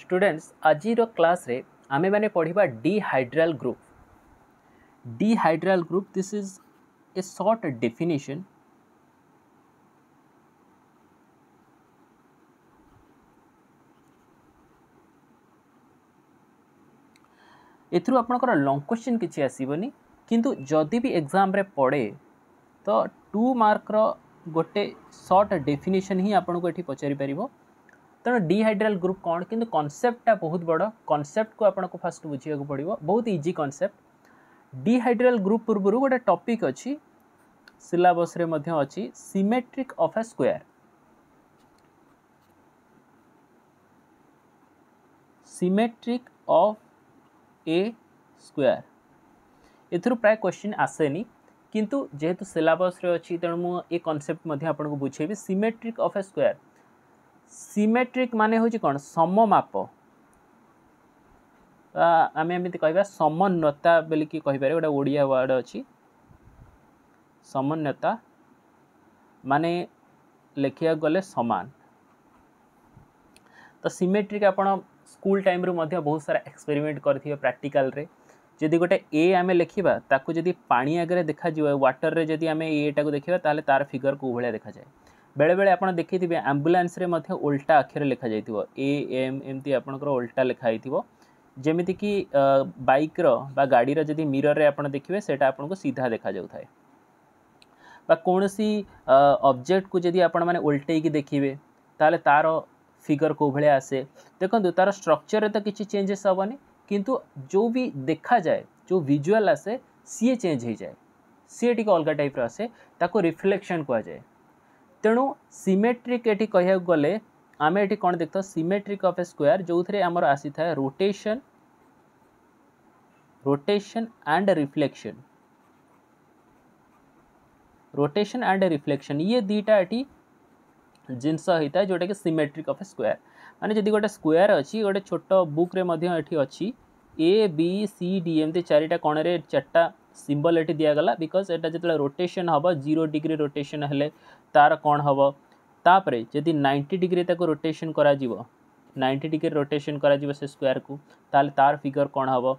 Students आज class रे आमे मैंने पढ़ा dihedral group dihedral group this is a short definition एथु आप लंग क्वेश्चन किसी आसवन किंतु जदि भी एग्जाम रे पढ़े तो टू मार्क रो गोटे सॉर्ट डेफिनेशन ही आपको ये पचारिपर ତେଣୁ ଡିହାଇଡ୍ରାଲ ଗ୍ରୁପ୍ କ'ଣ କିନ୍ତୁ କନସେପ୍ଟଟା ବହୁତ ବଡ଼ କନସେପ୍ଟକୁ ଆପଣଙ୍କୁ ଫାଷ୍ଟ ବୁଝିବାକୁ ପଡ଼ିବ ବହୁତ ଇଜି କନସେପ୍ଟ ଡିହାଇଡ୍ରାଲ ଗ୍ରୁପ୍ ପୂର୍ବରୁ ଗୋଟେ ଟପିକ୍ ଅଛି ସିଲାବସ୍ରେ ମଧ୍ୟ ଅଛି symmetric of a square symmetric of a square ଏଥିରୁ ପ୍ରାୟ କ୍ୱେଶ୍ଚିନ୍ ଆସେନି କିନ୍ତୁ ଯେହେତୁ ସିଲାବସ୍ରେ ଅଛି ତେଣୁ ମୁଁ ଏ କନସେପ୍ଟ ମଧ୍ୟ ଆପଣଙ୍କୁ ବୁଝେଇବି symmetric of a square symmetric মানে হচ্ছে কোণ সমমাপ আমি এমনি কহবা সমন্বতা বলিকি কহিপার গোটা ওড়িয়া ওয়ার্ড অছি সমন্বতা মানে লেখিয়া গলে সমান তো সিমেট্রিক আপনার স্কুল টাইম্রু বহু সারা এক্সপেরিমেন্ট করে প্রাক্টিকালে যদি গোটে এ আমি লেখিবা তাকে যদি পানি আগে দেখা যাওয়া ওয়াটর্রে যদি আমি এটা দেখা তাহলে তার ফিগর কেউ ভাবে দেখা যায় ବେଳେବେଳେ ଆପଣ ଦେଖିଥିବେ ଆମ୍ବୁଲାନ୍ସରେ ମଧ୍ୟ ଓଲ୍ଟା ଆଖିରେ ଲେଖାଯାଇଥିବ ଏ ଏମ୍ ଏମିତି ଆପଣଙ୍କର ଓଲ୍ଟା ଲେଖାଯାଇଥିବ ଯେମିତିକି ବାଇକ୍ର ବା ଗାଡ଼ିର ଯଦି ମିରରରେ ଆପଣ ଦେଖିବେ ସେଇଟା ଆପଣଙ୍କୁ ସିଧା ଦେଖାଯାଉଥାଏ ବା କୌଣସି ଅବଜେକ୍ଟକୁ ଯଦି ଆପଣମାନେ ଓଲ୍ଟେଇକି ଦେଖିବେ ତାହେଲେ ତା'ର ଫିଗର କେଉଁ ଭଳିଆ ଆସେ ଦେଖନ୍ତୁ ତା'ର ଷ୍ଟ୍ରକ୍ଚରରେ ତ କିଛି ଚେଞ୍ଜେସ୍ ହେବନି କିନ୍ତୁ ଯେଉଁ ବି ଦେଖାଯାଏ ଯେଉଁ ଭିଜୁଆଲ୍ ଆସେ ସିଏ ଚେଞ୍ଜ ହୋଇଯାଏ ସିଏ ଟିକେ ଅଲଗା ଟାଇପ୍ର ଆସେ ତାକୁ ରିଫ୍ଲେକ୍ସନ୍ କୁହାଯାଏ ତେଣୁ ସିମେଟ୍ରିକ୍ ଏଠି କହିବାକୁ ଗଲେ ଆମେ ଏଠି କ'ଣ ଦେଖିଥାଉ ସିମେଟ୍ରିକ୍ ଅଫ୍ ଏ ସ୍କୋୟାର୍ ଯେଉଁଥିରେ ଆମର ଆସିଥାଏ rotation rotation and reflection rotation and reflection ये दुटा ये जिनस होता है जोटा कि सीमेट्रिक अफ ए स्क्वयर मानते जदि गोटे स्क्वयर अच्छी गोटे छोट बुक्रे अच्छी ए बी सी डी एम चारिटा कणरे चार्टा सिंबल ये दिगला बिकज यहाँ जो रोटेसन हम जीरो डिग्री रोटेसन तार कौन हम तापर जदि नाइंटी डिग्री ताक रोटेसन कर नाइंटी डिग्री रोटेसन कर से स्क्वयर को ताल तार फिगर कौन हम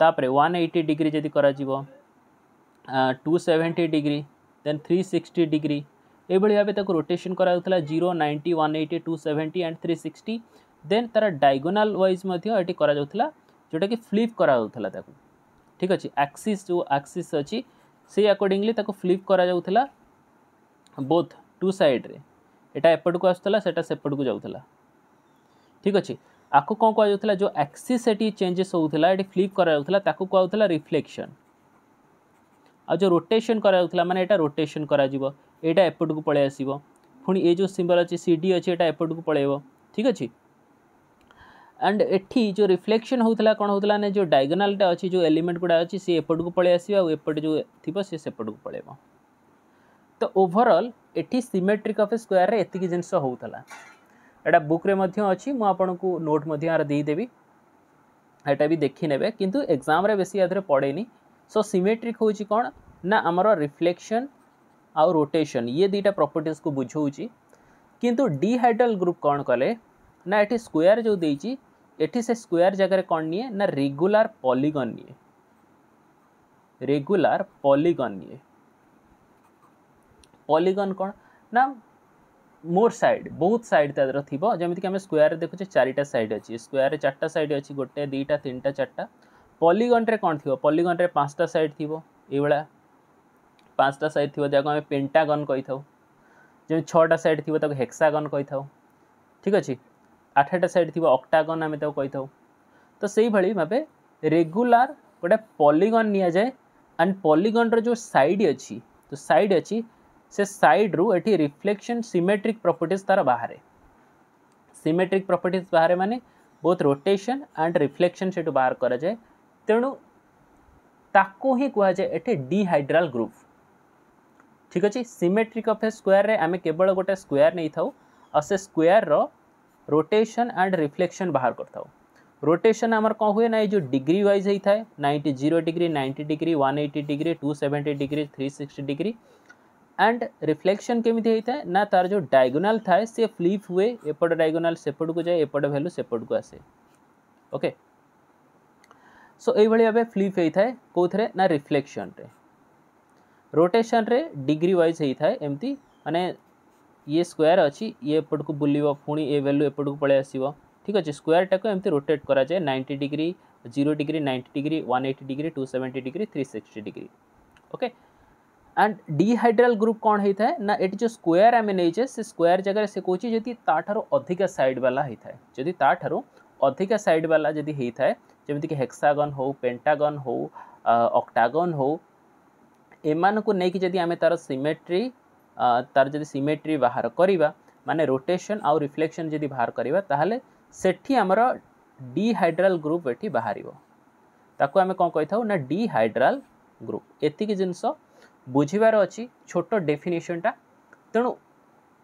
तापर वन एट्टी डिग्री जदि कर two seventy degree then three sixty degree ये ভাবে তাকে রোটেসন করা হয়েছিল zero ninety one eighty two seventy and three sixty then তার ডায়গোনাল ওয়াইজ মধ্যে এটি করা ঠিক আছে ଆକ୍ସିସ୍ ଯେଉଁ ଆକ୍ସିସ୍ ଅଛି ସେଇ ଆକର୍ଡ଼ିଙ୍ଗଲି ତାକୁ ଫ୍ଲିପ୍ କରାଯାଉଥିଲା ବୋଥ୍ ଟୁ ସାଇଡ଼୍ରେ ଏଇଟା ଏପଟକୁ ଆସୁଥିଲା ସେଇଟା ସେପଟକୁ ଯାଉଥିଲା ଠିକ୍ ଅଛି ଆକୁ କ'ଣ କୁହାଯାଉଥିଲା ଯେଉଁ ଆକ୍ସିସ୍ ଏଠି ଚେଞ୍ଜେସ୍ ହେଉଥିଲା ଏଠି ଫ୍ଲିପ୍ କରାଯାଉଥିଲା ତାକୁ କୁହାଯାଉଥିଲା ରିଫ୍ଲେକ୍ସନ୍ ଆଉ ଯେଉଁ ରୋଟେସନ୍ କରାଯାଉଥିଲା ମାନେ ଏଇଟା ରୋଟେସନ୍ କରାଯିବ ଏଇଟା ଏପଟକୁ ପଳେଇ ଆସିବ ପୁଣି ଏ ଯେଉଁ ସିମ୍ବଲ୍ ଅଛି ସି ଡି ଅଛି ଏଇଟା ଏପଟକୁ ପଳେଇବ ଠିକ୍ ଅଛି एंड एटी जो रिफ्लेक्शन होता कौन होता ना जो डायगोनालटा अच्छी जो एलिमेंट गुड़ा अच्छी सी एपट को पलि आस जो थी सी सेपट तो को पलेब तो ओभरअल ये सीमेट्रिक अफ ए स्क्वयर एति जिन होता एटा बुक्रे अच्छी मुझक नोट यार देदेवी एटा भी देखने वे कि एक्जाम बेस या धीरे पड़े सो सीमेट्रिक हूँ कौन ना आमर रिफ्लेक्शन आउ रोटेसन ये दुटा प्रपर्ट को बुझे किंतु डीहाइड्रल ग्रुप कौन कले ना ये स्क्वयर जो देती ଏଠି ସେ ସ୍କୋୟାର୍ ଜାଗାରେ କ'ଣ ନିଏ ନା ରେଗୁଲାର ପଲିଗନ୍ ନିଏ ରେଗୁଲାର ପଲିଗନ୍ ନିଏ ପଲିଗନ୍ କ'ଣ ନା মোর সাইড বহুত সাইড তাদের থিব যেমি আমি স্কোয়ারে দেখুছে চারিটা সাইড অছি স্কোয়ারে চারটা সাইড অছি গোটে দুইটা তিনটা চারটা পলিগনরে কম থিব পলিগনরে পাঁচটা সাইড থিব এইভাবে পাঁচটা সাইড থিব যাকে আমি পেন্টাগন কই থাও যেমি ছটা সাইড থিব তাকে হেক্সাগন কই থাও ঠিক আছে ଆଠଟା ସାଇଡ଼୍ ଥିବ ଅକ୍ଟାଗନ୍ ଆମେ ତାକୁ କହିଥାଉ ତ ସେଇଭଳି ଭାବେ ରେଗୁଲାର ଗୋଟେ ପଲିଗନ୍ ନିଆଯାଏ ଆଣ୍ଡ ପଲିଗନ୍ର ଯେଉଁ ସାଇଡ଼୍ ଅଛି ଯେଉଁ ସାଇଡ଼୍ ଅଛି ସେ ସାଇଡ଼୍ରୁ ଏଠି ରିଫ୍ଲେକ୍ସନ୍ ସିମେଟ୍ରିକ୍ ପ୍ରପର୍ଟିଜ୍ ତା'ର ବାହାରେ ସିମେଟ୍ରିକ୍ ପ୍ରପର୍ଟିଜ୍ ବାହାରେ ମାନେ ବହୁତ ରୋଟେସନ୍ ଆଣ୍ଡ ରିଫ୍ଲେକ୍ସନ୍ ସେଠୁ ବାହାର କରାଯାଏ ତେଣୁ ତାକୁ ହିଁ କୁହାଯାଏ ଏଠି ଡିହାଇଡ୍ରାଲ୍ ଗ୍ରୁପ୍ ଠିକ୍ ଅଛି ସିମେଟ୍ରିକ୍ ଅଫ୍ ଏ ସ୍କୋୟାର୍ରେ ଆମେ କେବଳ ଗୋଟେ ସ୍କୋୟାର୍ ନେଇଥାଉ ଆଉ ସେ ସ୍କୋୟାର୍ର रोटेसन एंड रिफ्लेक्शन बाहर करता करताओ रोटेसन आमर कौन हुए ना ये जो डिग्री वाइज होता है ninety zero degree ninety degree one eighty degree two seventy degree three sixty degree and reflection केमी होता है ना तार जो डायगोनाल थाए से फ्लिप हुए एपट डायगोनाल सेपट को जाए एपट भैल्यू सेपट को आसे ओके सो यही भाव फ्लिप होता है कौन ना रिफ्लेक्शन रोटेसन डिग्री वाइज होता है एमती मानने ये स्क्वायर अच्छी ये एपट को बुलव पुणी ए एपट को पलि आसो ठीक अच्छे स्क्वायर टाक एमती रोटेट कराए ninety degree zero degree ninety degree one eighty degree two seventy degree three sixty degree okay and dihedral group कौन होता है ना ये जो स्क्वायर आम नहींचे से स्क्वायर जगह से कौन जदि अधिका सैड बाला होता है जदि ताठू सैड बाला जदि होता है जमीक हेक्सागन हो पेटागन हो अक्टागन हो एम को लेकिन जदि आम तार सीमेट्री ତାର ଯଦି ସିମେଟ୍ରି ବାହାର କରିବା ମାନେ ରୋଟେସନ୍ ଆଉ ରିଫ୍ଲେକ୍ସନ୍ ଯଦି ବାହାର କରିବା ତାହେଲେ ସେଠି ଆମର ଡିହାଇଡ୍ରାଲ୍ ଗ୍ରୁପ୍ ଏଠି ବାହାରିବ ତାକୁ ଆମେ କ'ଣ କହିଥାଉ ନା ଡିହାଇଡ୍ରାଲ୍ ଗ୍ରୁପ୍ ଏତିକି ଜିନିଷ ବୁଝିବାର ଅଛି ଛୋଟ ଡେଫିନେସନ୍ଟା ତେଣୁ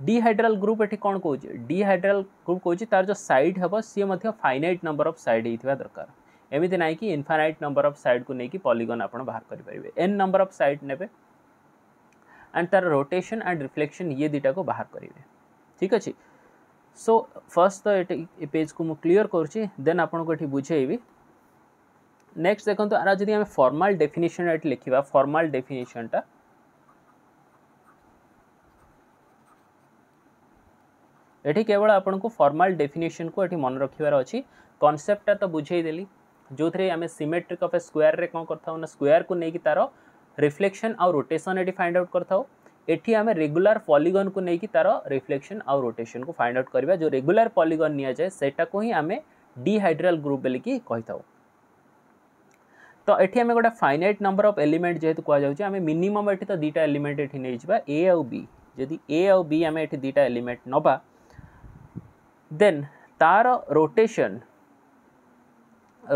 ଡିହାଇଡ୍ରାଲ୍ ଗ୍ରୁପ୍ ଏଠି କ'ଣ କହୁଛି ଡିହାଇଡ୍ରାଲ୍ ଗ୍ରୁପ୍ କହୁଛି ତାର ଯେଉଁ ସାଇଡ଼୍ ହେବ ସିଏ ମଧ୍ୟ ଫାଇନାଇଟ୍ ନମ୍ବର ଅଫ୍ ସାଇଡ଼୍ ହେଇଥିବା ଦରକାର ଏମିତି ନାହିଁ କି ଇନଫାନାଇଟ୍ ନମ୍ବର ଅଫ୍ ସାଇଡ଼୍କୁ ନେଇକି ପଲିଗନ୍ ଆପଣ ବାହାର କରିପାରିବେ ଏନ୍ ନମ୍ବର ଅଫ୍ ସାଇଡ଼୍ ନେବେ ଆଣ୍ଡ ତା'ର ରୋଟେସନ୍ ଆଣ୍ଡ ରିଫ୍ଲେକ୍ସନ୍ ଇଏ ଦୁଇଟାକୁ ବାହାର କରିବେ ଠିକ୍ ଅଛି ସୋ ଫର୍ଷ୍ଟ ତ ଏଠି ଏ ପେଜ୍କୁ ମୁଁ କ୍ଲିଅର୍ କରୁଛି ଦେନ୍ ଆପଣଙ୍କୁ ଏଠି ବୁଝେଇବି ନେକ୍ସଟ ଦେଖନ୍ତୁ ଆର ଯଦି ଆମେ ଫର୍ମାଲ ଡେଫିନିସନ୍ ଏଠି ଲେଖିବା ଫର୍ମାଲ ଡେଫିନିସନ୍ଟା ଏଠି କେବଳ ଆପଣଙ୍କୁ ଫର୍ମାଲ ଡେଫିନିସନ୍କୁ ଏଠି ମନେ ରଖିବାର ଅଛି କନସେପ୍ଟଟା ତ ବୁଝେଇଦେଲି ଯେଉଁଥିରେ ଆମେ ସିମେଟ୍ରିକ୍ ଅଫ୍ ଏ ସ୍କୋୟାରରେ କ'ଣ କରିଥାଉ ନା ସ୍କୋୟାରକୁ ନେଇକି ତା'ର रिफ्लेक्शन आउ रोटेसन ये फाइंड आउट करता एटी आम रेगुला पलिगन को लेकिन तार रिफ्लेक्शन आउ रोटेसन को फाइंड आउट करवा जो रेगुला पलिगन निजाए जाए से ही आम डिहाइड्राल ग्रुप बोलिकी कही था तो ये आम गोटे फाइनाइट नंबर अफ एलिमेंट जेहतु कहुचे आम मिनिमम ये तो दुटा एलिमेंट ये नहीं जावा ए आउ बी जदि ए आउ बी आम ये दुटा एलिमेंट नवा देन तार रोटेसन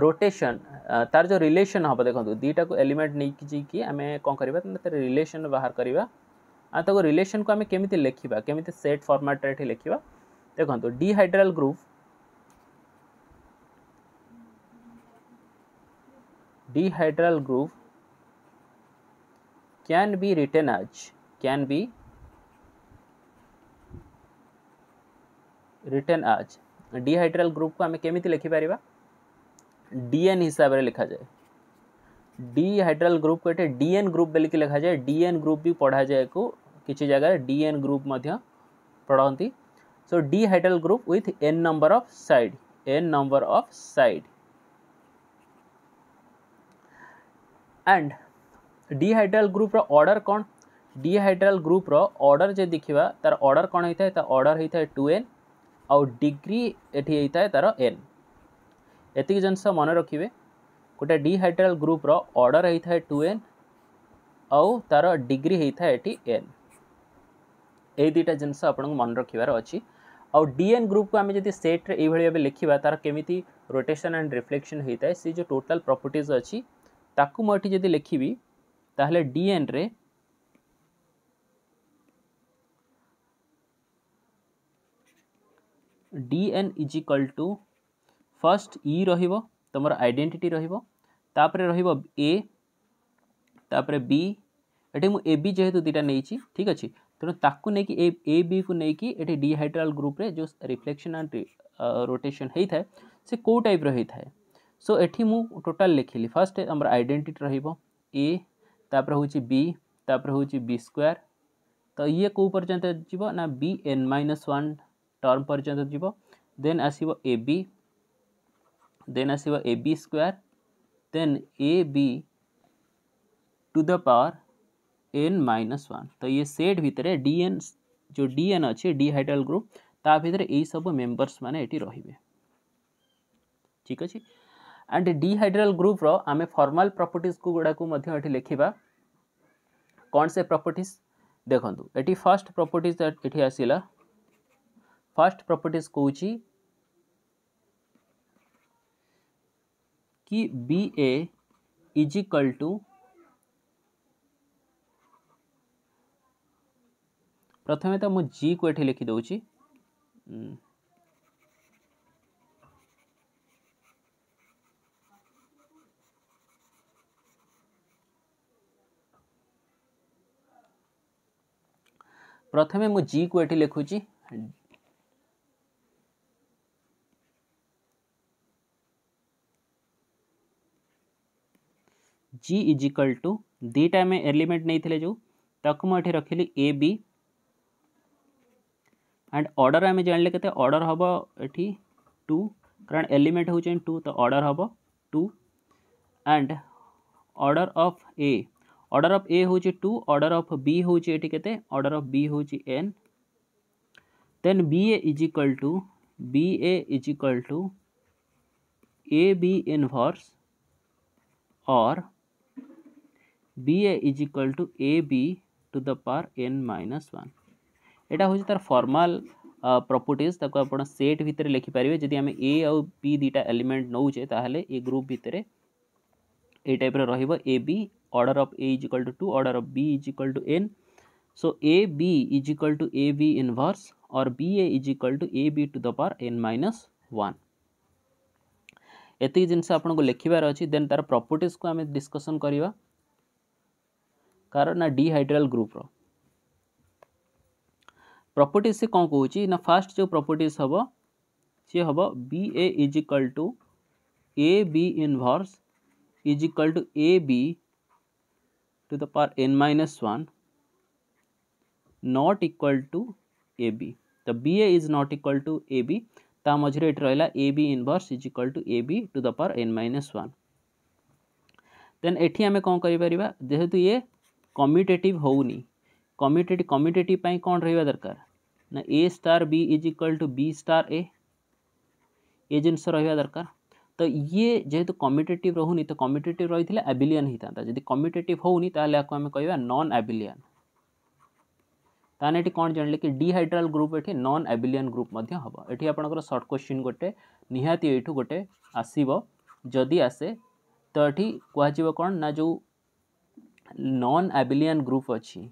रोटेसन uh, तार जो रिलेसन हम देखो तो दुईटा को एलिमेंट नहीं आम कौन कर तो रिलेसन बाहर करवा आगे रिलेसन को आम कमी लिखा केमी सेट फर्माट्रे लिखा देखो डिहाइड्राल तो group dihedral group can be written आज can बी written आज dihedral ग्रुप को आम कमी लिखिपरिया डीएन हिसाब से लिखा जाए डी डीहाइड्राल ग्रुप को ये डीएन ग्रुप बोलिक लिखा जाए डीएन ग्रुप भी पढ़ा जाए को किसी जगह डीएन ग्रुप पढ़ाती so D dihedral group with n number of side n number of side and dihedral group order कौन डी डीहाइड्राल ग्रुप रर्डर जब देखा तार अर्डर कौन होता है अर्डर होता है टू एन आउ डिग्री एटी तार एन एतिक जिन मन रखिए गोटे डीहैड्राइल ग्रुप्र अर्डर होता है टू एन आउ तार डिग्री होता है एन यही जिनस मन रखार अच्छी आउ डीएन ग्रुप को आम जब सेट्रे भाव लिखा तार केमी रोटेसन एंड रिफ्लेक्शन होता है सी जो टोटाल प्रपर्ट अच्छी ताकूँ जब लिखी तेल डीएन रे DN is equal to first इ रमर आईडेट रहीपर रपर बी एटी मुझे ए बी जेहेतु दुटा नहीं ठीक अच्छे तेनाली ए बी को लेकिन ये डीहैड्राल ग्रुप जो रिफ्लेक्शन एंड रोटेसन होता है से कौ टाइप रही था सो so, एटी टोटाल लिखिली फास्ट आम आईडेट रेपर हूँ बी तापर हूँ बी स्क्वयर तो ये कौ पर्यंत G n minus one term पर्यंत जी देन आसो ए बी देन आसव A B square then A B to the power n minus one तो ये सेट भितर डीएन जो डीएन अच्छे डिहाइड्राल ग्रुप ता भितर यही सब मेम्बर्स मैंने ये रे ठीक अच्छे एंड डिहाइड्राल ग्रुप रमें फर्माल प्रपर्ट को गुड़ाक लिखा कौन से प्रपर्ट देखु ये फर्स्ट प्रपर्ट ये आसला फर्स्ट प्रपर्ट कौच कि B A is equal to प्रथम तो मुझे जी को ये लिखिदी hmm. प्रथमे मु जी को ये लिखुची जी इजिकल टू दीटा आम एलिमेंट नहीं जो मुझे रखिली ए बी एंड अर्डर आम जान लें अर्डर हम ये टू कारण एलिमेंट हो टू तो अर्डर हम two and order of A order of A हूँ टू अर्डर अफ बी हूँ ये अर्डर अफ बी हूँ n then B A is equal to B A is equal to A B inverse और B A is equal to A B to the power n minus one यटा हूँ तार फर्माल properties ताक आप set भितर लिखिपर जी आम ए आउ बी दीटा एलिमेंट नौचे ये ग्रुप भितर ए टाइप रही है A B order of A is equal to two order of B is equal to n so A B is equal to A B inverse और B A is equal to A B to the power n minus one एत जिनस आपको लिखार then तार properties को आम discussion करवा car group ଡିହାଇଡ୍ରାଲ ଗ୍ରୁପ୍ର properties ସେ कौन କହୁଛି ना ଫାଷ୍ଟ जो ପ୍ରପର୍ଟିଜ୍ ହେବ ସିଏ ହେବ B A is equal to A B inverse is equal to to the power n minus one not equal to A B तो B A is not equal to A B ता मझे रहा A B inverse is equal to A B to the power n minus one then ये आम कौन कर जेहेतु ये कम्युटेटिव होमिटेट कम्युटेटिवें कौन रहा दरकार ना A star B is equal to B star A ये जिनस रहा दरकार तो ये जेहतु कम्युटेट रोनी तो कम्युटेट रही है आबिलियन होता है जब कम्युटेट होने आम कह नन आबिलियन तेज कौन जान लें कि डीहड्राल ग्रुप ये नन आबिलियन ग्रुप हम ये आपर सर्ट क्वेश्चन गोटे निहाती यू गोटे आसब जदि आसे तो ये कह ना जो ନନ୍ ଆବିଲିଆନ୍ ଗ୍ରୁପ୍ ଅଛି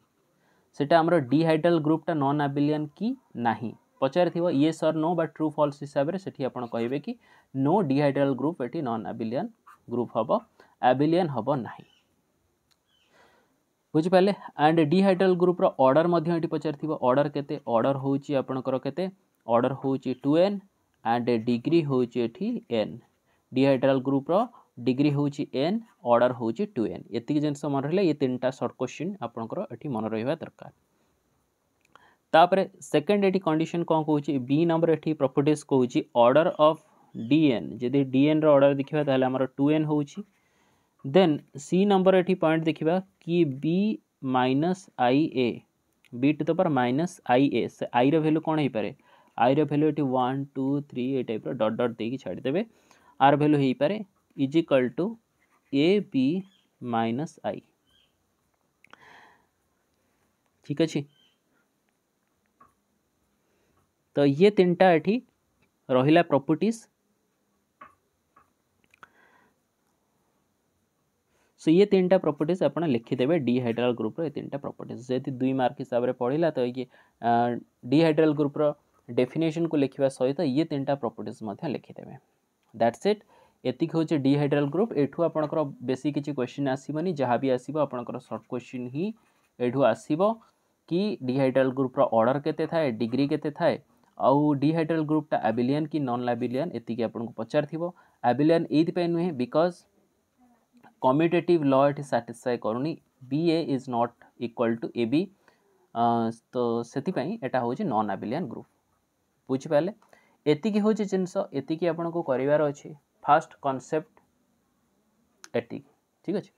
ସେଟା ଆମର ଡିହାଇଡ୍ରାଲ୍ ଗ୍ରୁପ୍ଟା ନନ୍ ଆବିଲିଆନ୍ କି ନାହିଁ ପଚାରିଥିବ ଇଏସ୍ ଅର୍ ନୋ ବା ଟ୍ରୁ ଫଲ୍ସ ହିସାବରେ ସେଠି ଆପଣ କହିବେ କି ନୋ ଡିହାଇଡ୍ରାଲ୍ ଗ୍ରୁପ୍ ଏଠି ନନ୍ ଆବିଲିଆନ୍ ଗ୍ରୁପ୍ ହେବ ଆବିଲିଆନ୍ ହେବ ନାହିଁ ବୁଝିପାରିଲେ ଆଣ୍ଡ ଡିହାଇଡ୍ରାଲ୍ ଗ୍ରୁପ୍ର ଅର୍ଡ଼ର୍ ମଧ୍ୟ ଏଠି ପଚାରିଥିବ ଅର୍ଡ଼ର୍ କେତେ ଅର୍ଡ଼ର୍ ହେଉଛି ଆପଣଙ୍କର କେତେ ଅର୍ଡ଼ର୍ ହେଉଛି ଟୁ ଏନ୍ ଆଣ୍ଡ ଡିଗ୍ରୀ ହେଉଛି ଏଠି ଏନ୍ ଡିହାଇଡ୍ରାଲ୍ ଗ୍ରୁପ୍ର डिग्री हूँ एन अर्डर हूँ टू एन एति जिन मन रहा ये तीन टाइम सर्ट क्वेश्चन आपंकर मन रहा दरकार तापर सेकेंड ये कंडीशन कौन कौन बी नंबर ये प्रपर्टिज कौन अर्डर अफ डीएन जदि डीएन रर्डर देखा तो टू एन हो देन सी नंबर ये पॉइंट देखा कि B minus I A B to दबार माइनस आई ए से आई रैल्यू कौन हो पाए आई रैल्यू ये one two three a type dot dot दे छाड़देव आर भैल्यू हो पाए is equal to A B minus I ठीक अच्छे तो ये तीन टा रहा प्रपर्टीज सो ये तीन टा प्रपर्टीज आप लिखिदेवे डिहाइड्राल ग्रुप ये तीन टा प्रपर्टीज जी दुई मार्क हिसाब से पढ़ला तो ये डिहाइड्राल ग्रुप्र डेफिनेशन को लिखा सहित ये तीन टा प्रपर्टीज लिखिदेवे दैट्स इट ଏତିକି ହେଉଛି ଡିହାଇଡ୍ରାଲ ଗ୍ରୁପ୍ ଏଠୁ ଆପଣଙ୍କର ବେଶୀ କିଛି କ୍ୱେଶ୍ଚିନ୍ ଆସିବନି ଯାହା ବି ଆସିବ ଆପଣଙ୍କର ସର୍ଟ କ୍ୱେଶ୍ଚିନ୍ ହିଁ ଏଠୁ ଆସିବ କି ଡିହାଇଡ୍ରାଲ ଗ୍ରୁପ୍ର ଅର୍ଡ଼ର କେତେ ଥାଏ ଡିଗ୍ରୀ କେତେ ଥାଏ ଆଉ ଡିହାଇଡ୍ରାଲ ଗ୍ରୁପ୍ଟା ଆବିଲିଆନ୍ କି ନନ୍ ଆବିଲିଆନ୍ ଏତିକି ଆପଣଙ୍କୁ ପଚାରିଥିବ ଆବିଲିଆନ୍ ଏଇଥିପାଇଁ ନୁହେଁ ବିକଜ୍ କମ୍ୟୁଟେଟିଭ୍ ଲ ଏଠି ସାଟିସ୍ଫାଏ କରୁନି B A is not equal to A B ତ ସେଥିପାଇଁ ଏଇଟା ହେଉଛି ନନ୍ ଆବିଲିଆନ୍ ଗ୍ରୁପ୍ ବୁଝିପାରିଲେ ଏତିକି ହେଉଛି ଜିନିଷ ଏତିକି ଆପଣଙ୍କୁ କରିବାର ଅଛି ফার্স্ট কনসেপ্ট এটি ঠিক আছে